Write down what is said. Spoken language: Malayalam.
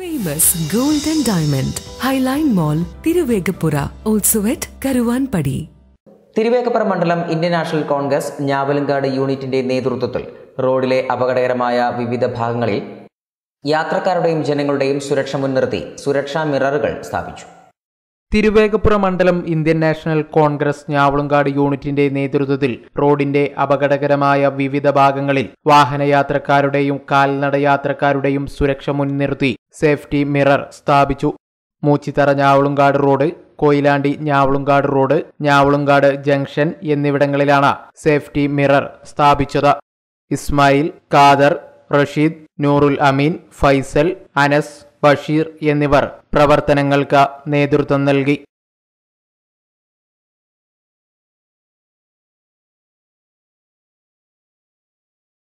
famous gold and diamond Highline mall Thiruvegappura also at Karuvanpadi Thiruvegappura മണ്ഡലം ഇന്ത്യൻ നാഷണൽ കോൺഗ്രസ് ഞാവലങ്കാട് യൂണിറ്റിന്റെ നേതൃത്വത്തിൽ റോഡിലെ അപകടകരമായ വിവിധ ഭാഗങ്ങളിൽ യാത്രക്കാരുടെയും ജനങ്ങളുടെയും സുരക്ഷ മുൻനിർത്തി സുരക്ഷാ മിററുകൾ സ്ഥാപിച്ചു തിരുവേഗപ്പുറ മണ്ഡലം ഇന്ത്യൻ നാഷണൽ കോൺഗ്രസ് ഞാവളുംകാട് യൂണിറ്റിന്റെ നേതൃത്വത്തിൽ റോഡിന്റെ അപകടകരമായ വിവിധ ഭാഗങ്ങളിൽ വാഹനയാത്രക്കാരുടെയും കാൽനട യാത്രക്കാരുടെയും സുരക്ഷ മുൻനിർത്തി സേഫ്റ്റി മിറർ സ്ഥാപിച്ചു Moochithara Njavalungad road Koyilandy Njavalungad road Njavalungad junction എന്നിവിടങ്ങളിലാണ് സേഫ്റ്റി മിറർ സ്ഥാപിച്ചത് ഇസ്മായിൽ ഖാദർ റഷീദ് നൂറുൽ അമീൻ ഫൈസൽ അനസ് ബഷീർ എന്നിവർ പ്രവർത്തനങ്ങൾക്ക് നേതൃത്വം നൽകി